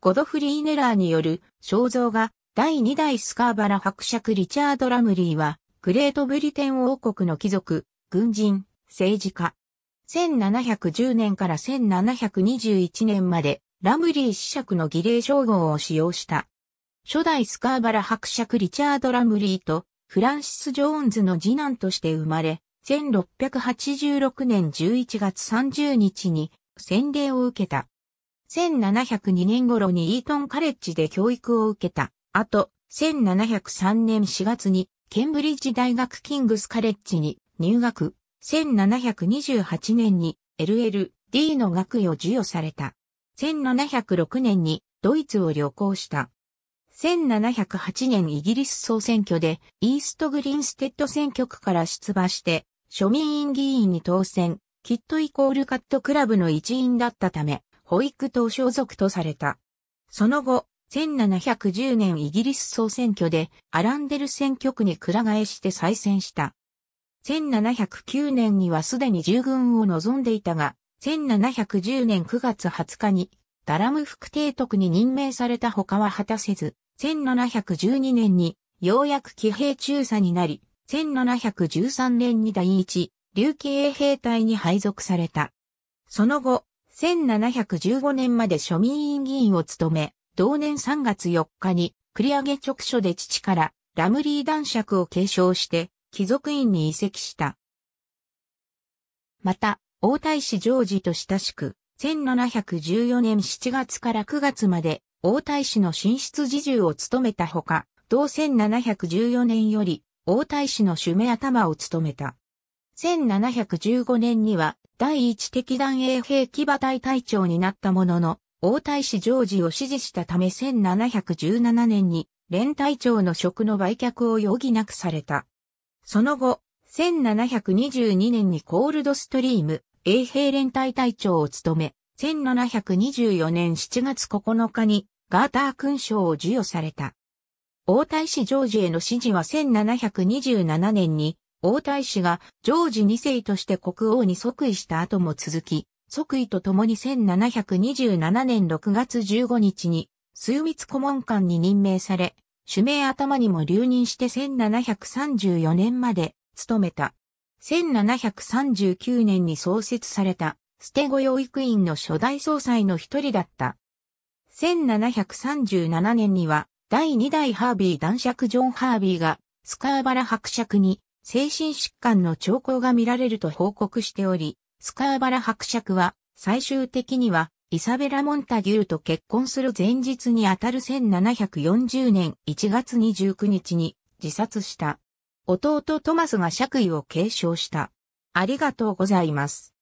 ゴドフリー・ネラーによる肖像画第2代スカーバラ伯爵リチャード・ラムリーは、グレートブリテン王国の貴族、軍人、政治家。1710年から1721年まで、ラムリー子爵の儀礼称号を使用した。初代スカーバラ伯爵リチャード・ラムリーと、フランシス・ジョーンズの次男として生まれ、1686年11月30日に洗礼を受けた。1702年頃にイートンカレッジで教育を受けた。あと、1703年4月に、ケンブリッジ大学キングスカレッジに入学。1728年に LL、D の学位を授与された。1706年にドイツを旅行した。1708年イギリス総選挙でイーストグリンステッド選挙区から出馬して庶民院議員に当選、キットイコールカットクラブの一員だったため、保育党所属とされた。その後、1710年イギリス総選挙でアランデル選挙区に倉替えして再選した。1709年にはすでに従軍を望んでいたが、1710年9月20日にダラム副提督に任命された他は果たせず、1712年にようやく騎兵中佐になり、1713年に第一、琉球衛兵隊に配属された。その後、1715年まで庶民院議員を務め、同年3月4日に繰上げ直所で父からラムリー男爵を継承して貴族院に移籍した。また、王太子ジョージと親しく、1714年7月から9月まで王太子の寝室侍従を務めたほか、同1714年より王太子の主目頭を務めた。1715年には第一敵団衛兵騎馬隊隊長になったものの、大隊士ジョージを支持したため1717年に連隊長の職の売却を余儀なくされた。その後、1722年にコールドストリーム衛兵連隊隊長を務め、1724年7月9日にガーター勲章を授与された。大隊士ジョージへの支持は1727年に王太子がジョージ2世として国王に即位した後も続き、即位とともに1727年6月15日に、枢密顧問官に任命され、主名頭にも留任して1734年まで務めた。1739年に創設された、捨て子養育院の初代総裁の一人だった。1737年には、第2代ハービー男爵ジョン・ハービーが、スカーバラ伯爵に精神疾患の兆候が見られると報告しており、スカーバラ伯爵は最終的にはイサベラ・モンタギュルと結婚する前日にあたる1740年1月29日に自殺した。弟トマスが爵位を継承した。ありがとうございます。